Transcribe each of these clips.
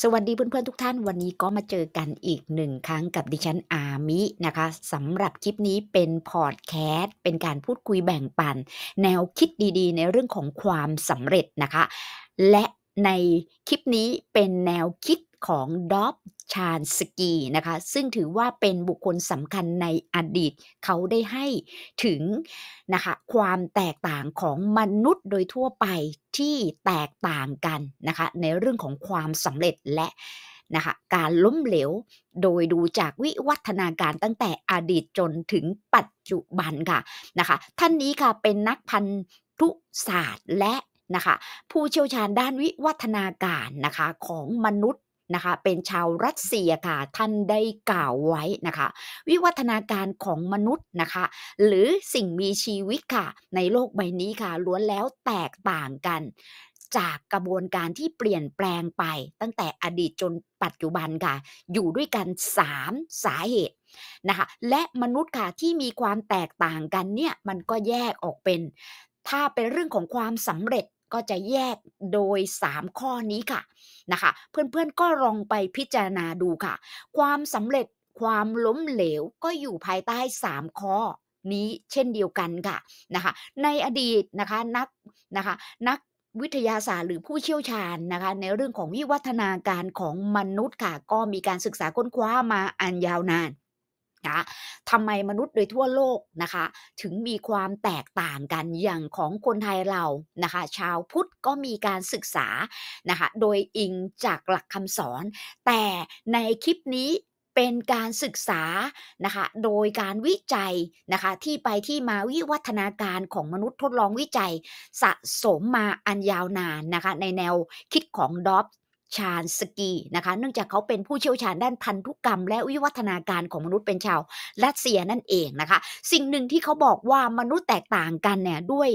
สวัสดีเพื่อนๆทุกท่าน วันนี้ก็มาเจอกันอีกหนึ่งครั้งกับดิฉันอามินะคะสำหรับคลิปนี้เป็นพอดแคสต์เป็นการพูดคุยแบ่งปัน แนวคิดดีๆ ในเรื่องของความสำเร็จนะคะ และในคลิปนี้เป็นแนวคิดของดอฟชานสกีนะคะซึ่งถือว่าเป็นบุคคลสำคัญในอดีตเขาได้ให้ถึงนะคะความแตกต่างของมนุษย์โดยทั่วไปที่แตกต่างกันนะคะในเรื่องของความสำเร็จและนะคะการล้มเหลวโดยดูจากวิวัฒนาการตั้งแต่อดีตจนถึงปัจจุบันค่ะนะคะท่านนี้ค่ะเป็นนักพันธุศาสตร์และนะคะผู้เชี่ยวชาญด้านวิวัฒนาการนะคะของมนุษย์นะคะเป็นชาวรัสเซียค่ะท่านได้กล่าวไว้นะคะวิวัฒนาการของมนุษย์นะคะหรือสิ่งมีชีวิตค่ะในโลกใบนี้ค่ะล้วนแล้วแตกต่างกัน จากกระบวนการที่เปลี่ยนแปลงไป ตั้งแต่อดีตจนปัจจุบันค่ะอยู่ด้วยกัน3สาเหตุนะคะและมนุษย์ค่ะ ที่มีความแตกต่างกันเนี่ย มันก็แยกออกเป็นถ้าเป็นเรื่องของความสำเร็จก็จะแยกโดย 3 ข้อนี้ค่ะนะคะ เพื่อนๆก็ลองไปพิจารณาดูค่ะ ความสำเร็จความล้มเหลวก็อยู่ภายใต้ 3 ข้อนี้เช่นเดียวกันค่ะนะคะในอดีตนะคะนักนะคะ นักวิทยาศาสตร์ หรือผู้เชี่ยวชาญนะคะ ในเรื่องของวิวัฒนาการของมนุษย์ค่ะก็มีการศึกษาค้นคว้ามาอันยาวนานนะทำไมมนุษย์โดยทั่วโลกนะคะถึงมีความแตกต่างกันอย่างของคนไทยเรานะคะชาวพุทธก็มีการศึกษานะคะโดยอิงจากหลักคำสอน แต่ในคลิปนี้เป็นการศึกษานะคะโดยการวิจัยนะคะที่ไปที่มาวิวัฒนาการของมนุษย์ทดลองวิจัย สะสมมาอันยาวนานนะคะในแนวคิดของดอฟชาญสกีนะคะเนื่องจากเขาเป็นผู้เชี่ยวชาญด้านพันธุกรรมและวิวัฒนาการของมนุษย์เป็นชาวรัสเซียนั่นเองนะคะสิ่งหนึ่งที่เขาบอกว่ามนุษย์แตกต่างกันเนี่ยด้วย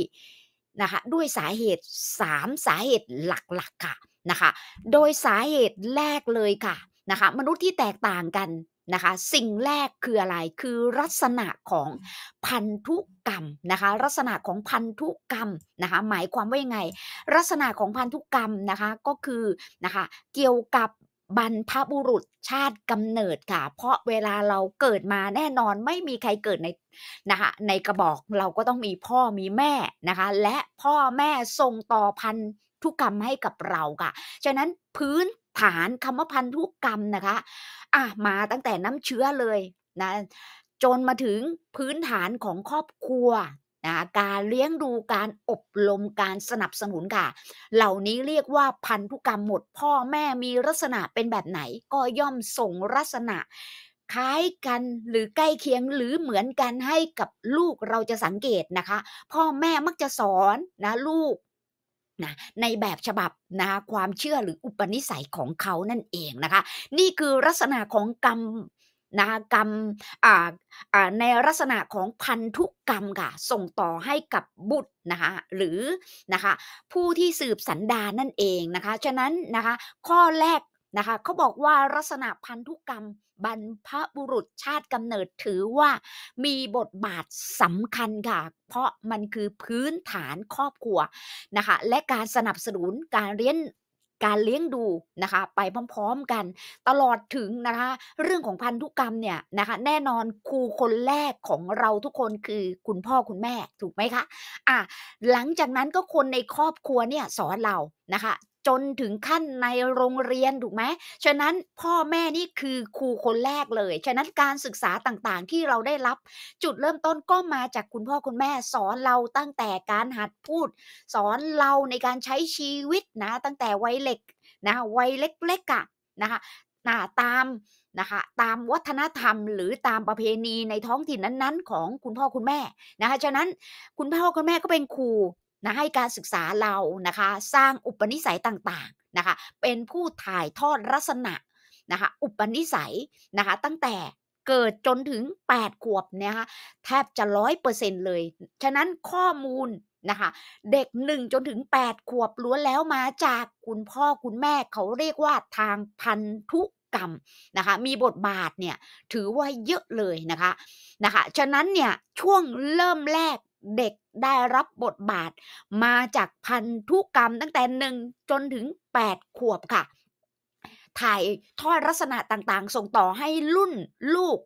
นะคะด้วยสาเหตุ 3 สาเหตุหลักๆค่ะนะคะโดยสาเหตุแรกเลยค่ะนะคะมนุษย์ที่แตกต่างกันนะคะสิ่งแรกคืออะไรคือลักษณะของพันธุกรรมนะคะ ลักษณะของพันธุกรรมนะคะ หมายความว่ายังไง ลักษณะของพันธุกรรมนะคะก็คือนะคะเกี่ยวกับบรรพบุรุษชาติกำเนิดค่ะ เพราะเวลาเราเกิดมาแน่นอนไม่มีใครเกิดในนะคะ ในกระบอกเราก็ต้องมีพ่อมีแม่นะคะ และพ่อแม่ส่งต่อพันธุกรรมให้กับเราค่ะฉะนั้นพื้นฐานคำว่าพันธุกรรมนะคะอ่ะมาตั้งแต่น้ำเชื้อเลยนะจนมาถึงพื้นฐานของครอบครัวนะการเลี้ยงดูการอบรมการสนับสนุนค่ะ เหล่านี้เรียกว่าพันธุกรรมหมด พ่อแม่มีลักษณะเป็นแบบไหน ก็ย่อมส่งลักษณะ คล้ายกันหรือใกล้เคียงหรือเหมือนกันให้กับลูกเราจะสังเกตนะคะ พ่อแม่มักจะสอนนะลูกนะในแบบฉบับนะคะความเชื่อหรืออุปนิสัยของเขานั่นเองนะคะนี่คือลักษณะของกรรมนะกรรมในลักษณะของพันธุกรรมค่ะส่งต่อให้กับบุตรนะคะหรือนะคะผู้ที่สืบสันดานนั่นเองนะคะฉะนั้นนะคะข้อแรกนะคะเขาบอกว่าลักษณะพันธุกรรม บรรพบุรุษชาติกำเนิดถือว่ามีบทบาทสำคัญค่ะ เพราะมันคือพื้นฐานครอบครัวนะคะ และการสนับสนุนการเรียนการเลี้ยงดูนะคะ ไปพร้อม ๆกัน ตลอดถึงนะคะ เรื่องของพันธุกรรมเนี่ยนะคะแน่นอนครูคนแรกของเราทุกคนคือคุณพ่อคุณแม่ถูกไหมคะอ่ะหลังจากนั้นก็คนในครอบครัวเนี่ยสอนเรานะคะจนถึงขั้นในโรงเรียนถูกไหม ฉะนั้นพ่อแม่นี่คือครูคนแรกเลย ฉะนั้นการศึกษาต่างๆที่เราได้รับจุดเริ่มต้นก็มาจากคุณพ่อคุณแม่สอนเราตั้งแต่การหัดพูด สอนเราในการใช้ชีวิตนะตั้งแต่วัยเล็กนะวัยเล็กๆอะนะคะนะตามนะคะตามวัฒนธรรม หรือตามประเพณีในท้องถิ่นนั้นๆ ของคุณพ่อคุณแม่นะคะฉะนั้นคุณพ่อคุณแม่ก็เป็นครูนะให้การศึกษาเรานะคะสร้างอุปนิสัยต่างๆนะคะเป็นผู้ถ่ายทอดลักษณะนะคะอุปนิสัยนะคะตั้งแต่เกิดจนถึง 8 ขวบเนี่ยคะแทบจะร้อยเปอร์เซ็นเลย ฉะนั้นข้อมูลนะคะเด็ก 1 จนถึง 8 ขวบล้วนแล้วมาจากคุณพ่อคุณแม่เขาเรียกว่าทางพันธุกรรมนะคะมีบทบาทเนี่ยถือว่าเยอะเลยนะคะนะคะฉะนั้นเนี่ยช่วงเริ่มแรกเด็กได้รับบทบาทมาจากพันธุกรรมตั้งแต่หนึ่งจนถึง 8 ขวบค่ะ ถ่ายทอดลักษณะต่าง ๆ ส่งต่อให้รุ่นลูก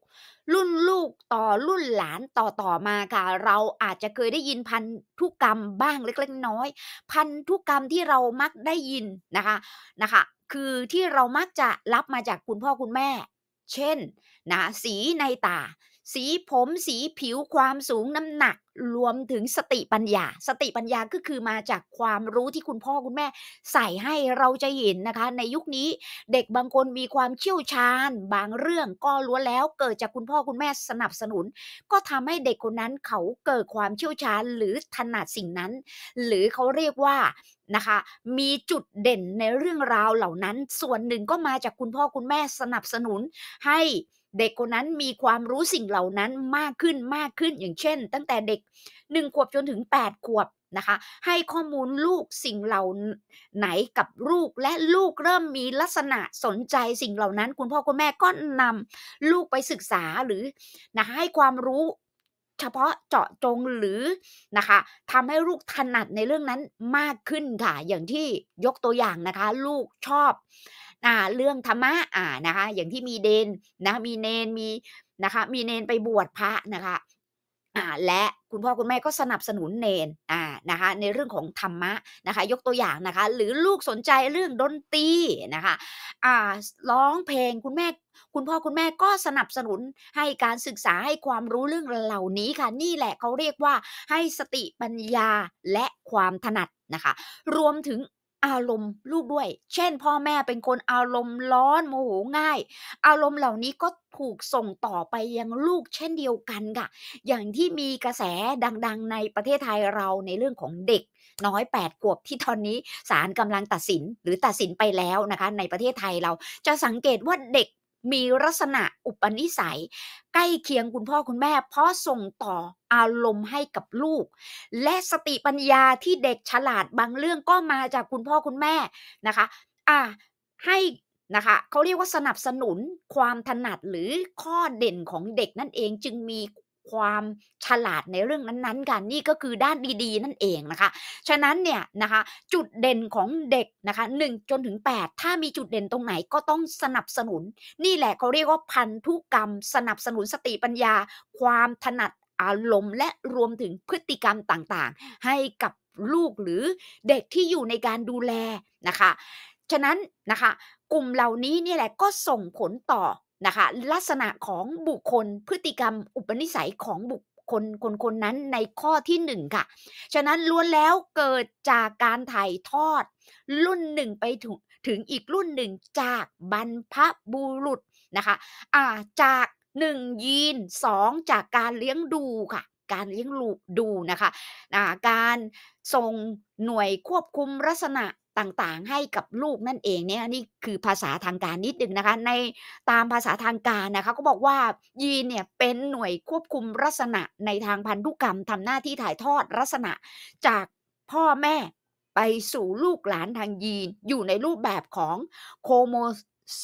รุ่นลูกต่อรุ่นหลานต่อต่อมาค่ะ เราอาจจะเคยได้ยินพันธุกรรมบ้างเล็ก ๆ น้อย พันธุกรรมที่เรามักได้ยินนะคะ นะคะ คือที่เรามักจะรับมาจากคุณพ่อคุณแม่ เช่นนะสีในตาสีผมสีผิวความสูงน้ำหนักรวมถึงสติปัญญา สติปัญญาก็คือมาจากความรู้ที่คุณพ่อคุณแม่ ใส่ให้เราจะเห็นนะคะ ในยุคนี้ เด็กบางคนมีความเชี่ยวชาญ บางเรื่องก็ล้วนแล้วเกิดจากคุณพ่อคุณแม่สนับสนุน ก็ทำให้เด็กคนนั้นเขาเกิดความเชี่ยวชาญหรือถนัดสิ่งนั้น หรือเขาเรียกว่านะคะ มีจุดเด่นในเรื่องราวเหล่านั้น ส่วนหนึ่งก็มาจากคุณพ่อคุณแม่สนับสนุนให้เด็กคนนั้นมีความรู้สิ่งเหล่านั้นมากขึ้นมากขึ้นอย่างเช่น ตั้งแต่เด็ก1ขวบจนถึง8ขวบนะคะ ให้ข้อมูลลูกสิ่งเหล่าไหนกับลูกและลูกเริ่มมีลักษณะสนใจสิ่งเหล่านั้น คุณพ่อคุณแม่ก็นำลูกไปศึกษาหรือนะคะให้ความรู้เฉพาะเจาะจงหรือนะคะทำให้ลูกถนัดในเรื่องนั้นมากขึ้นค่ะอย่างที่ยกตัวอย่างนะคะลูกชอบนะเรื่องธรรมะอ่านะคะ อย่างที่มีเดนนะ มีเนนมีนะคะ มีเนนไปบวชพระนะคะอ่า และคุณพ่อคุณแม่ก็สนับสนุนเนนอ่านะคะ ในเรื่องของธรรมะนะคะ ยกตัวอย่างนะคะ หรือลูกสนใจเรื่องดนตรีนะคะ อ่าร้องเพลงคุณแม่ คุณพ่อคุณแม่ก็สนับสนุนให้การศึกษาให้ความรู้เรื่องเหล่านี้ค่ะ นี่แหละเขาเรียกว่าให้สติปัญญาและความถนัดนะคะ รวมถึงอารมณ์ลูกด้วย เช่นพ่อแม่เป็นคนอารมณ์ร้อนโมโหง่าย อารมณ์เหล่านี้ก็ถูกส่งต่อไปยังลูกเช่นเดียวกันค่ะ อย่างที่มีกระแสดัง ๆ ในประเทศไทยเราในเรื่องของเด็ก น้อย8ขวบที่ตอนนี้ศาลกำลังตัดสินหรือตัดสินไปแล้วนะคะในประเทศไทยเราจะสังเกตว่าเด็กมีลักษณะอุปนิสัยใกล้เคียงคุณพ่อคุณแม่เพราะส่งต่ออารมณ์ให้กับลูก และสติปัญญาที่เด็กฉลาดบางเรื่องก็มาจากคุณพ่อคุณแม่นะคะอ่าให้นะคะเขาเรียกว่าสนับสนุนความถนัดหรือข้อเด่นของเด็กนั่นเองจึงมีความฉลาดในเรื่องนั้นๆ กัน นี่ก็คือด้านดี ๆนั่นเองนะคะ ฉะนั้นเนี่ยนะคะจุดเด่นของเด็กนะคะ1จนถึง8ถ้ามีจุดเด่นตรงไหนก็ต้องสนับสนุน นี่แหละเขาเรียกว่าพันธุกรรม สนับสนุนสติปัญญา ความถนัดอารมณ์ และรวมถึงพฤติกรรมต่างๆ ให้กับลูกหรือเด็กที่อยู่ในการดูแลนะคะ ฉะนั้นนะคะกลุ่มเหล่านี้นี่แหละก็ส่งผลต่อนะคะลักษณะของบุคคลพฤติกรรมอุปนิสัยของบุคคลคนคนนั้นในข้อที่หนึ่งค่ะฉะนั้นล้วนแล้วเกิดจากการถ่ายทอดรุ่นหนึ่งไปถึงถึงอีกรุ่นหนึ่งจากบรรพบุรุษนะคะอ่าจาก 1 ยีน 2 จากการเลี้ยงดูค่ะการเลี้ยงลูกดูนะคะะการส่งหน่วยควบคุมลักษณะต่าง ๆ ให้กับลูก นั่นเองเนี่ยนี่ คือภาษาทางการนิดนึงนะคะในตามภาษาทางการนะคะก็บอกว่ายีนเนี่ย เป็นหน่วยควบคุมลักษณะในทางพันธุกรรมทำหน้าที่ถ่ายทอดลักษณะจากพ่อแม่ไปสู่ลูกหลานทางยีนอยู่ในรูปแบบของโครโม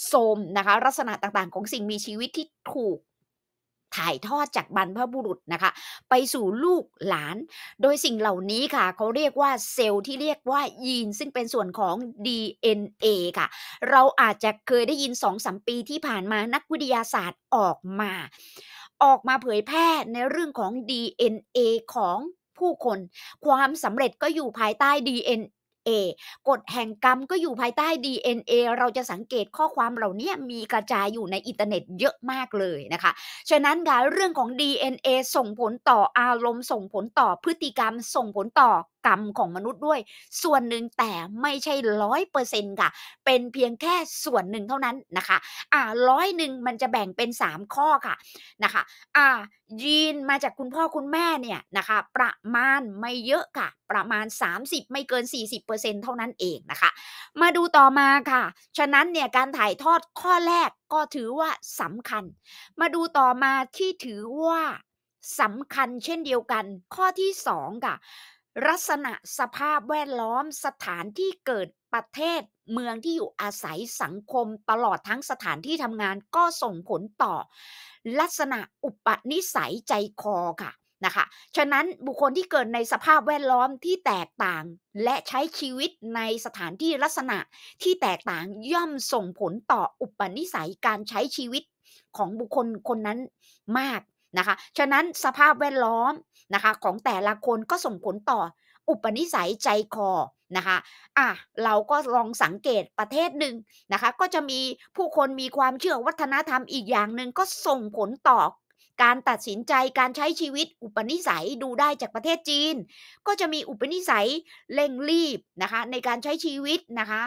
โซมนะคะลักษณะต่าง ๆ ของสิ่งมีชีวิตที่ถูกถ่ายทอดจากบรรพบุรุษนะคะไปสู่ลูกหลาน โดยสิ่งเหล่านี้ค่ะเขาเรียกว่าเซลล์ที่เรียกว่ายีน ซึ่งเป็นส่วนของ DNA ค่ะ เราอาจจะเคยได้ยินสองสมปีที่ผ่านมานักวิทยาศาสตร์ออกมา ออกมาเผยแพร่ในเรื่องของ DNA ของผู้คน ความสำเร็จก็อยู่ภายใต้ DNA DNA กฎแห่งกรรมก็อยู่ภายใต้ DNA เราจะสังเกตข้อความเหล่านี้มีกระจายอยู่ในอินเทอร์เน็ตเยอะมากเลยนะคะฉะนั้นค่ะเรื่องของ DNA ส่งผลต่ออารมณ์ ส่งผลต่อพฤติกรรมส่งผลต่อกรรมของมนุษย์ด้วย ส่วนหนึ่งแต่ไม่ใช่ร้อยเปอร์เซ็นต์ค่ะเป็นเพียงแค่ส่วนหนึ่งเท่านั้นนะคะอ่าร้อยหนึ่งมันจะแบ่งเป็น 3 ข้อค่ะนะคะอ่ายีนมาจากคุณพ่อคุณแม่เนี่ยนะคะ ประมาณไม่เยอะค่ะประมาณ 30 ไม่เกิน 40%เท่านั้นเองนะคะ มาดูต่อมาค่ะ ฉะนั้นเนี่ยการถ่ายทอดข้อแรกก็ถือว่าสำคัญ มาดูต่อมาที่ถือว่าสำคัญเช่นเดียวกัน ข้อที่2ค่ะลักษณะสภาพแวดล้อมสถานที่เกิดประเทศ เมืองที่อยู่อาศัยสังคมตลอดทั้งสถานที่ทำงาน ก็ส่งผลต่อ ลักษณะอุปนิสัยใจคอค่ะนะคะฉะนั้นบุคคลที่เกิดในสภาพแวดล้อมที่แตกต่างและใช้ชีวิตในสถานที่ลักษณะที่แตกต่างย่อมส่งผลต่ออุปนิสัยการใช้ชีวิตของบุคคลคนนั้นมากนะคะฉะนั้นสภาพแวดล้อมนะคะของแต่ละคนก็ส่งผลต่ออุปนิสัยใจคอนะคะอ่ะเราก็ลองสังเกตประเทศหนึ่งนะคะก็จะมีผู้คนมีความเชื่อวัฒนธรรมอีกอย่างหนึ่งก็ส่งผลต่อการตัดสินใจการใช้ชีวิตอุปนิสัยดูได้จากประเทศจีน ก็จะมีอุปนิสัยเร่งรีบนะคะ ในการใช้ชีวิตนะคะ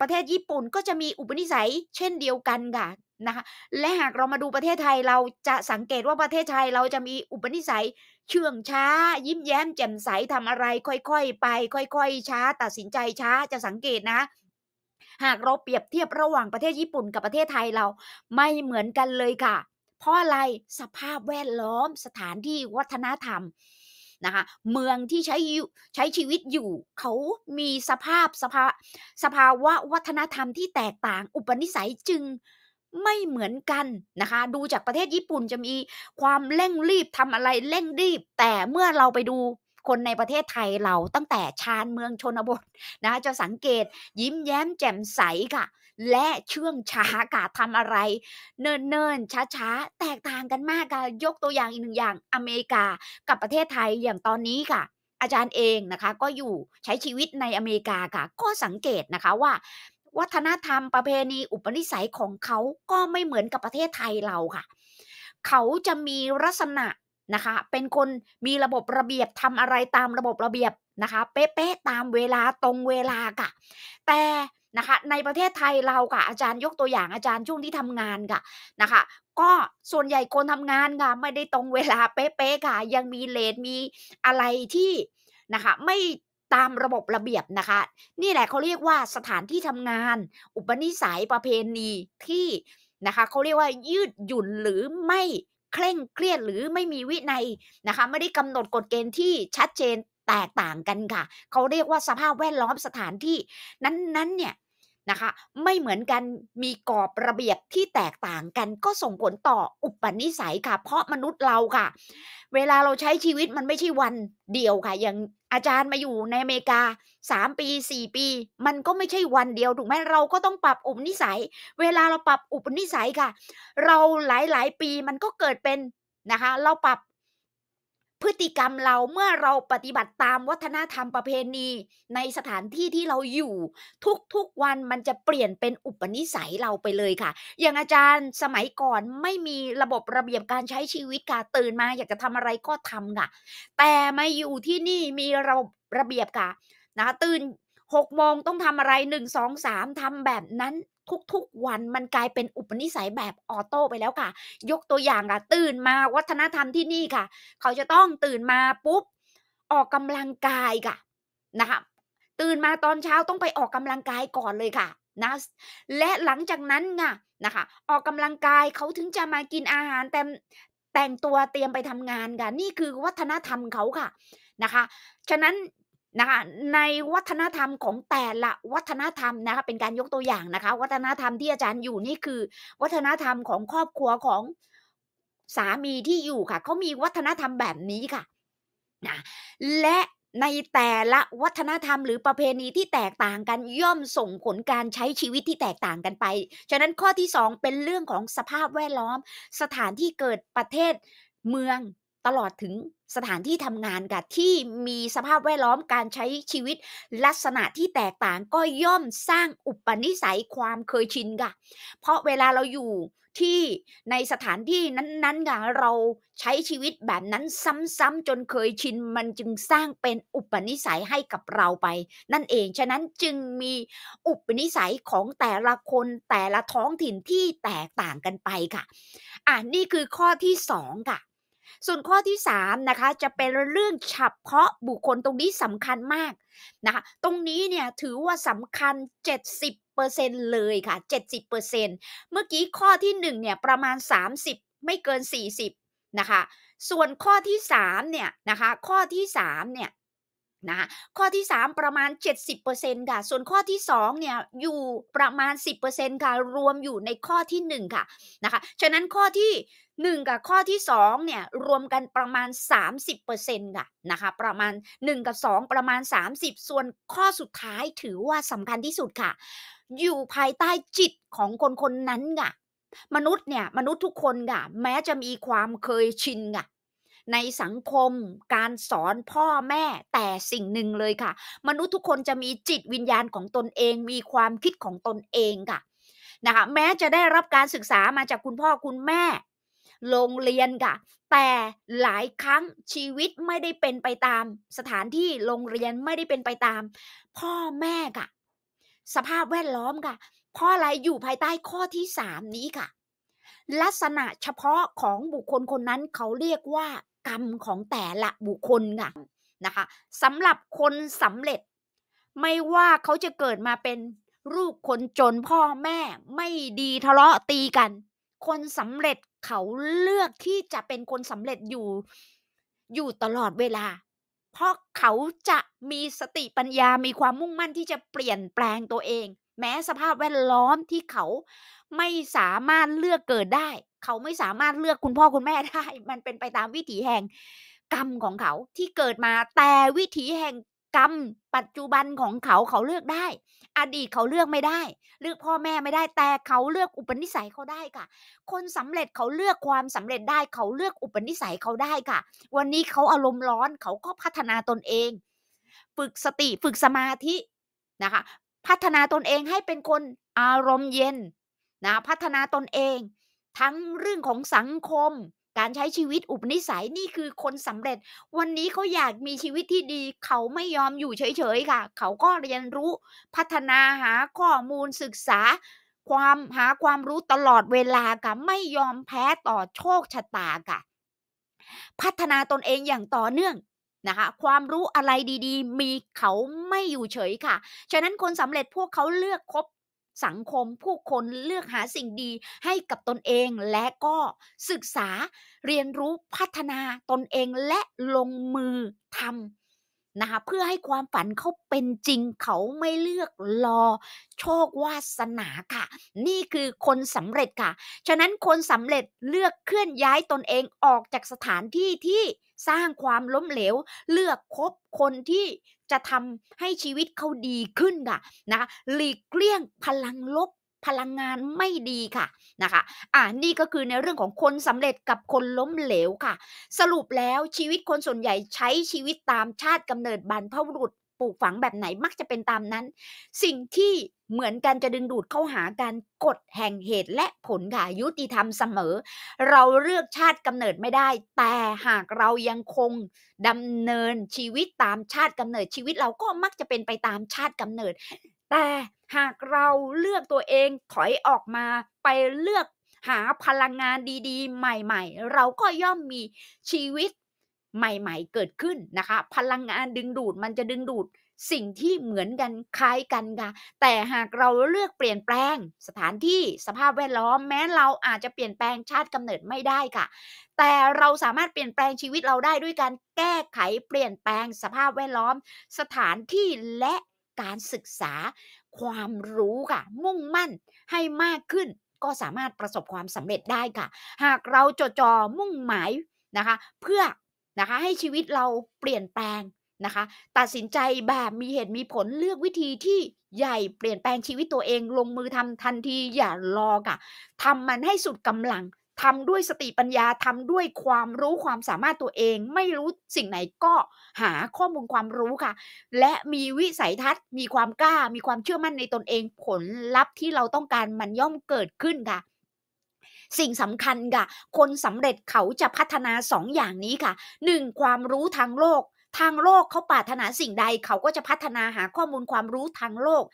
ประเทศญี่ปุ่นก็จะมีอุปนิสัยเช่นเดียวกันค่ะนะคะ และหากเรามาดูประเทศไทยเราจะสังเกตว่าประเทศไทยเราจะมีอุปนิสัย เชื่องช้า ยิ้มแย้มแจ่มใสทำอะไรค่อยๆไป ค่อย ๆ ช้า ตัดสินใจช้าจะสังเกตนะหากเราเปรียบเทียบระหว่างประเทศญี่ปุ่นกับประเทศไทยเราไม่เหมือนกันเลยค่ะเพราะอะไรสภาพแวดล้อมสถานที่วัฒนธรรมนะคะ เมืองที่ใช้ใช้ชีวิตอยู่ เขามีสภาพสภาสภาวะวัฒนธรรมที่แตกต่างอุปนิสัยจึงไม่เหมือนกันนะคะ ดูจากประเทศญี่ปุ่นจะมีความเร่งรีบทำอะไรเร่งรีบ แต่เมื่อเราไปดูคนในประเทศไทยเราตั้งแต่ชานเมืองชนบทนะจะสังเกตยิ้มแย้มแจ่มใสค่ะและเชื่องช้ากาทำอะไร เนิ่นๆ ช้าๆ แตกต่างกันมากค่ะยกตัวอย่างอีกหนึ่งอย่างอเมริกากับประเทศไทย อย่างตอนนี้ค่ะ อาจารย์เองนะคะ ก็อยู่ใช้ชีวิตในอเมริกาค่ะก็สังเกตนะคะว่า วัฒนธรรมประเพณีอุปนิสัยของเขาก็ไม่เหมือนกับประเทศไทยเราค่ะ เขาจะมีลักษณะนะคะ เป็นคนมีระบบระเบียบทำอะไรตามระบบระเบียบนะคะเป๊ะๆตามเวลาตรงเวลาค่ะ แต่นะคะในประเทศไทยเราค่ะอาจารย์ยกตัวอย่างอาจารย์ช่วงที่ทำงานค่ะ นะคะก็ส่วนใหญ่คนทำงานค่ะ ไม่ได้ตรงเวลาเป๊ะๆค่ะ ยังมีเลทมีอะไรที่นะคะไม่ตามระบบระเบียบนะคะ นี่แหละเขาเรียกว่าสถานที่ทำงาน อุปนิสัยประเพณีที่นะคะเขาเรียกว่ายืดหยุ่นหรือไม่เคร่งเครียดหรือไม่มีวินัยนะคะไม่ได้กำหนดกฎเกณฑ์ที่ชัดเจนแตกต่างกันค่ะ เขาเรียกว่าสภาพแวดล้อมสถานที่นั้นๆเนี่ยนะคะ ไม่เหมือนกัน มีกรอบระเบียบที่แตกต่างกันก็ส่งผลต่ออุปนิสัยค่ะ เพราะมนุษย์เราค่ะ เวลาเราใช้ชีวิตมันไม่ใช่วันเดียวค่ะ อย่างอาจารย์มาอยู่ในอเมริกา 3 ปี 4 ปีมันก็ไม่ใช่วันเดียว ถูกไหมเราก็ต้องปรับอุปนิสัย เวลาเราปรับอุปนิสัยค่ะ เราหลายๆ ปีมันก็เกิดเป็นนะคะเราปรับพฤติกรรมเราเมื่อเราปฏิบัติตามวัฒนธรรมประเพณีในสถานที่ที่เราอยู่ทุกๆ วันมันจะเปลี่ยนเป็นอุปนิสัยเราไปเลยค่ะ อย่างอาจารย์สมัยก่อนไม่มีระบบระเบียบการใช้ชีวิตค่ะตื่นมา อยากจะทำอะไรก็ทำค่ะ แต่มาอยู่ที่นี่มีระบบระเบียบค่ะนะตื่นหกโมงต้องทำอะไรหนึ่งสองสามทำแบบนั้นทุกๆวันมันกลายเป็นอุปนิสัยแบบ ออโต้ ไปแล้วค่ะ ยกตัวอย่างค่ะ ตื่นมาวัฒนธรรมที่นี่ค่ะ เขาจะต้องตื่นมาปุ๊บออกกำลังกายค่ะนะคะตื่นมาตอนเช้าต้องไปออกกำลังกายก่อนเลยค่ะนะและหลังจากนั้นไ่ะนะคะ ออกกำลังกายเขาถึงจะมากินอาหารแต่แต่งตัวเตรียมไปทำงานค่ะนี่คือวัฒนธรรมเขาค่ะนะคะฉะนั้นนะคะในวัฒนธรรมของแต่ละวัฒนธรรมนะคะเป็นการยกตัวอย่างนะคะ วัฒนธรรมที่อาจารย์อยู่นี่คือ วัฒนธรรมของครอบครัวของสามีที่อยู่ค่ะเขามีวัฒนธรรมแบบนี้ค่ะนะและในแต่ละวัฒนธรรมหรือประเพณีที่แตกต่างกันย่อมส่งผลการใช้ชีวิตที่แตกต่างกันไปฉะนั้นข้อที่ 2 เป็นเรื่องของสภาพแวดล้อมสถานที่เกิดประเทศเมืองตลอดถึงสถานที่ทำงานกับที่มีสภาพแวดล้อมการใช้ชีวิตลักษณะที่แตกต่างก็ย่อมสร้างอุปนิสัยความเคยชินกัะเพราะเวลาเราอยู่ที่ในสถานที่นั้นๆคะเราใช้ชีวิตแบบนั้นซ้ำๆจนเคยชิน มันจึงสร้างเป็นอุปนิสัยให้กับเราไป นั่นเองฉะนั้นจึงมีอุปนิสัยของแต่ละคนแต่ละท้องถิ่นที่แตกต่างกันไปค่ะ อ่านี่คือข้อที่สองค่ะส่วนข้อที่ 3 นะคะ จะเป็นเรื่องเฉพาะบุคคลตรงนี้สำคัญมากนะคะตรงนี้เนี่ย ถือว่าสำคัญ 70%เลยค่ะ 70%เมื่อกี้ข้อที่ 1 เนี่ยประมาณ 30 ไม่เกิน 40 นะคะ ส่วนข้อที่ 3 เนี่ย นะคะ ข้อที่ 3 เนี่ยนะข้อที่ 3 ประมาณ 70%ค่ะส่วนข้อที่2เนี่ยอยู่ประมาณ 10%ค่ะรวมอยู่ในข้อที่1ค่ะนะคะฉะนั้นข้อที่ 1 กับข้อที่2เนี่ยรวมกันประมาณ 30%ค่ะนะคะประมาณ1กับ2 ประมาณ 30 ส่วนข้อสุดท้ายถือว่าสำคัญที่สุดค่ะ อยู่ภายใต้จิตของคนคนนั้นค่ะมนุษย์เนี่ยมนุษย์ทุกคนค่ะแม้จะมีความเคยชินค่ะในสังคมการสอนพ่อแม่ แต่สิ่งหนึ่งเลยค่ะ มนุษย์ทุกคนจะมีจิตวิญญาณของตนเองมีความคิดของตนเองค่ะนะคะแม้จะได้รับการศึกษามาจากคุณพ่อคุณแม่ โรงเรียนค่ะ แต่หลายครั้งชีวิตไม่ได้เป็นไปตาม สถานที่โรงเรียนไม่ได้เป็นไปตาม พ่อแม่ค่ะ สภาพแวดล้อมค่ะเพราะอะไรอยู่ภายใต้ข้อที่สามนี้ค่ะ ลักษณะเฉพาะของบุคคลคนนั้น เขาเรียกว่ากรรมของแต่ละบุคคลค่ะนะคะสำหรับคนสำเร็จไม่ว่าเขาจะเกิดมาเป็นลูกคนจนพ่อแม่ไม่ดีทะเลาะตีกัน คนสำเร็จเขาเลือกที่จะเป็นคนสำเร็จอยู่อยู่ตลอดเวลา เพราะเขาจะมีสติปัญญามีความมุ่งมั่นที่จะเปลี่ยนแปลงตัวเองแม้สภาพแวดล้อมที่เขาไม่สามารถเลือกเกิดได้ เขาไม่สามารถเลือกคุณพ่อคุณแม่ได้ มันเป็นไปตามวิถีแห่งกรรมของเขาที่เกิดมาแต่วิถีแห่งกรรมปัจจุบันของเขาเขาเลือกได้ อดีตเขาเลือกไม่ได้ เลือกพ่อแม่ไม่ได้ แต่เขาเลือกอุปนิสัยเขาได้ค่ะ คนสำเร็จเขาเลือกความสำเร็จได้ เขาเลือกอุปนิสัยเขาได้ค่ะ วันนี้เขาอารมณ์ร้อนเขาก็พัฒนาตนเอง ฝึกสติฝึกสมาธินะคะพัฒนาตนเองให้เป็นคนอารมณ์เย็นนะพัฒนาตนเอง ทั้งเรื่องของสังคม การใช้ชีวิตอุปนิสัยนี่คือคนสำเร็จ วันนี้เขาอยากมีชีวิตที่ดี เขาไม่ยอมอยู่เฉย ๆค่ะเขาก็เรียนรู้พัฒนาหาข้อมูลศึกษา ความหาความรู้ตลอดเวลากับไม่ยอมแพ้ต่อโชคชะตาค่ะพัฒนาตนเองอย่างต่อเนื่องนะคะความรู้อะไรดีๆ มีเขาไม่อยู่เฉยค่ะ ฉะนั้นคนสำเร็จพวกเขาเลือกคบสังคม ผู้คนเลือกหาสิ่งดีให้กับตนเอง และก็ศึกษาเรียนรู้พัฒนาตนเองและลงมือทำนะคะเพื่อให้ความฝันเขาเป็นจริงเขาไม่เลือกรอโชควาสนาค่ะ นี่คือคนสำเร็จค่ะฉะนั้นคนสำเร็จเลือกเคลื่อนย้ายตนเองออกจากสถานที่ที่สร้างความล้มเหลว เลือกคบคนที่จะทำให้ชีวิตเขาดีขึ้นค่ะนะหลีกเลี่ยงพลังลบพลังงานไม่ดีค่ะนะคะอ่านี่ก็คือในเรื่องของคนสำเร็จกับคนล้มเหลวค่ะ สรุปแล้วชีวิตคนส่วนใหญ่ใช้ชีวิตตามชาติกำเนิดบรรพบุรุษปลูกฝังแบบไหนมักจะเป็นตามนั้น สิ่งที่เหมือนกันจะดึงดูดเข้าหาการกดแห่งเหตุและผลค่ะยุติธรรมเสมอ เราเลือกชาติกำเนิดไม่ได้ แต่หากเรายังคงดำเนินชีวิตตามชาติกำเนิด ชีวิตเราก็มักจะเป็นไปตามชาติกำเนิดแต่หากเราเลือกตัวเองถอยออกมาไปเลือกหาพลังงานดีๆ ใหม่ ๆ เราก็ย่อมมีชีวิตใหม่ ๆ เกิดขึ้นนะคะ พลังงานดึงดูดมันจะดึงดูดสิ่งที่เหมือนกันคล้ายกันค่ะ แต่หากเราเลือกเปลี่ยนแปลงสถานที่สภาพแวดล้อม แม้เราอาจจะเปลี่ยนแปลงชาติกำเนิดไม่ได้ค่ะ แต่เราสามารถเปลี่ยนแปลงชีวิตเราได้ด้วยการแก้ไขเปลี่ยนแปลงสภาพแวดล้อมสถานที่และการศึกษาความรู้ค่ะ มุ่งมั่นให้มากขึ้นก็สามารถประสบความสำเร็จได้ค่ะ หากเราจดจ่อมุ่งหมายนะคะ เพื่อนะคะให้ชีวิตเราเปลี่ยนแปลงนะคะ ตัดสินใจแบบมีเหตุมีผลเลือกวิธีที่ใหญ่เปลี่ยนแปลงชีวิตตัวเองลงมือทำทันทีอย่ารอค่ะทำมันให้สุดกำลังทำด้วยสติปัญญา ทำด้วยความรู้ความสามารถตัวเองไม่รู้สิ่งไหนก็หาข้อมูลความรู้ค่ะ และมีวิสัยทัศน์ มีความกล้า มีความเชื่อมั่นในตนเอง ผลลัพธ์ที่เราต้องการมันย่อมเกิดขึ้นค่ะ สิ่งสำคัญค่ะคนสำเร็จเขาจะพัฒนาสองอย่างนี้ค่ะ 1. ความรู้ทางโลกทางโลกเขาปรารถนาสิ่งใดเขาก็จะพัฒนาหาข้อมูลความรู้ทางโลก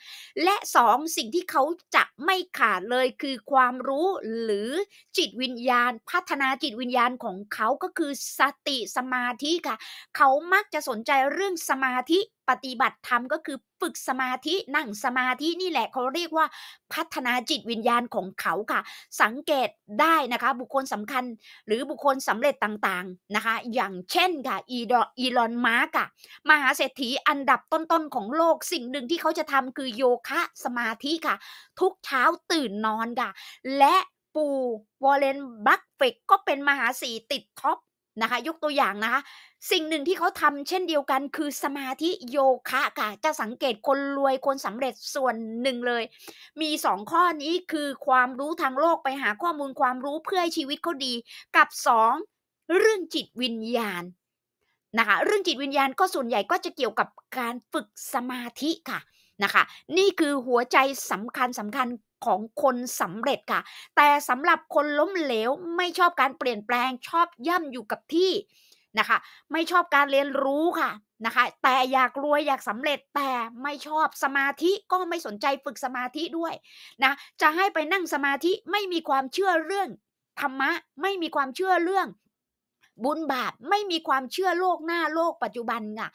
และสองสิ่งที่เขาจะไม่ขาดเลยคือความรู้หรือจิตวิญญาณ พัฒนาจิตวิญญาณของเขาก็คือสติสมาธิค่ะ เขามักจะสนใจเรื่องสมาธิปฏิบัติธรรมก็คือฝึกสมาธิ นั่งสมาธินี่แหละ เขาเรียกว่าพัฒนาจิตวิญญาณของเขาค่ะ สังเกตได้นะคะ บุคคลสำคัญหรือบุคคลสำเร็จต่างๆนะคะ อย่างเช่นค่ะ อีดอีลอนมาร์กอะมหาเศรษฐีอันดับต้น ๆ ของโลกสิ่งหนึ่งที่เขาจะทำคือโยคะสมาธิค่ะ ทุกเช้าตื่นนอนค่ะ และปูวอลเลนบัคเฟกก็เป็นมหาสีติดท็อปนะคะยกตัวอย่างนะคะสิ่งหนึ่งที่เขาทำเช่นเดียวกันคือสมาธิโยคะค่ะจะสังเกตคนรวยคนสำเร็จส่วนหนึ่งเลย มีสองข้อนี้คือความรู้ทางโลกไปหาข้อมูลความรู้เพื่อให้ชีวิตเขาดี กับสองเรื่องจิตวิญญาณนะคะเรื่องจิตวิญญาณก็ส่วนใหญ่ก็จะเกี่ยวกับการฝึกสมาธิค่ะนะคะนี่คือหัวใจสำคัญสำคัญของคนสำเร็จค่ะแต่สำหรับคนล้มเหลวไม่ชอบการเปลี่ยนแปลงชอบย่ำอยู่กับที่นะคะไม่ชอบการเรียนรู้ค่ะนะคะแต่อยากรวยอยากสำเร็จแต่ไม่ชอบสมาธิก็ไม่สนใจฝึกสมาธิด้วยนะจะให้ไปนั่งสมาธิไม่มีความเชื่อเรื่องธรรมะไม่มีความเชื่อเรื่องบุญบาปไม่มีความเชื่อโลกหน้าโลกปัจจุบันค่ะ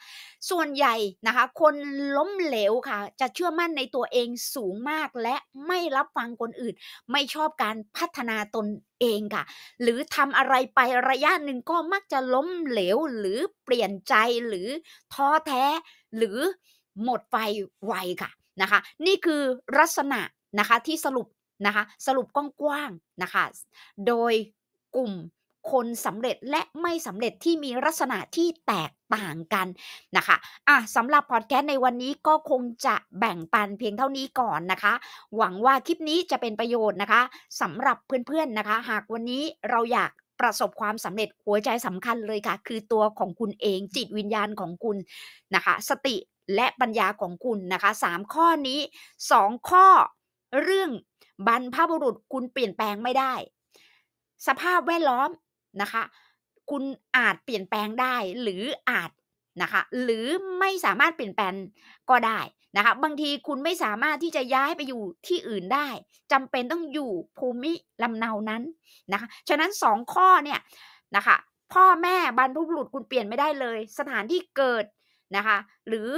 ส่วนใหญ่นะคะ คนล้มเหลวค่ะ จะเชื่อมั่นในตัวเองสูงมากและไม่รับฟังคนอื่น ไม่ชอบการพัฒนาตนเองค่ะ หรือทำอะไรไประยะหนึ่งก็มักจะล้มเหลวหรือเปลี่ยนใจหรือท้อแท้หรือหมดไฟไวค่ะนะคะ นี่คือลักษณะนะคะที่สรุปนะคะ สรุปกว้างๆนะคะ โดยกลุ่มคนสำเร็จและไม่สำเร็จที่มีลักษณะที่แตกต่างกันนะคะอ่ะสำหรับพอดแคสต์ในวันนี้ก็คงจะแบ่งปันเพียงเท่านี้ก่อนนะคะ หวังว่าคลิปนี้จะเป็นประโยชน์นะคะสำหรับเพื่อนๆนะคะ หากวันนี้เราอยากประสบความสำเร็จหัวใจสำคัญเลยค่ะ คือตัวของคุณเอง จิตวิญญาณของคุณนะคะ สติและปัญญาของคุณนะคะสามข้อนี้สองข้อ เรื่อง บรรพบุรุษคุณเปลี่ยนแปลงไม่ได้ สภาพแวดล้อมนะคะคุณอาจเปลี่ยนแปลงได้หรืออาจนะคะหรือไม่สามารถเปลี่ยนแปลงก็ได้นะคะบางทีคุณไม่สามารถที่จะย้ายไปอยู่ที่อื่นได้ จำเป็นต้องอยู่ภูมิลำเนานั้นนะคะฉะนั้น2ข้อเนี่ยนะคะพ่อแม่บรรพบุรุษคุณเปลี่ยนไม่ได้เลย สถานที่เกิดนะคะหรือ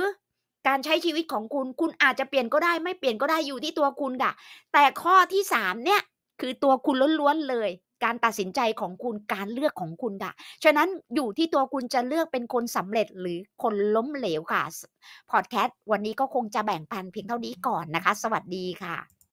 การใช้ชีวิตของคุณคุณอาจจะเปลี่ยนก็ได้ไม่เปลี่ยนก็ได้อยู่ที่ตัวคุณค่ะแต่ข้อที่3เนี่ยคือตัวคุณล้วนๆเลยการตัดสินใจของคุณการเลือกของคุณค่ะ ฉะนั้นอยู่ที่ตัวคุณจะเลือกเป็นคนสำเร็จหรือคนล้มเหลวค่ะ พอดแคสต์วันนี้ก็คงจะแบ่งปันเพียงเท่านี้ก่อนนะคะ สวัสดีค่ะ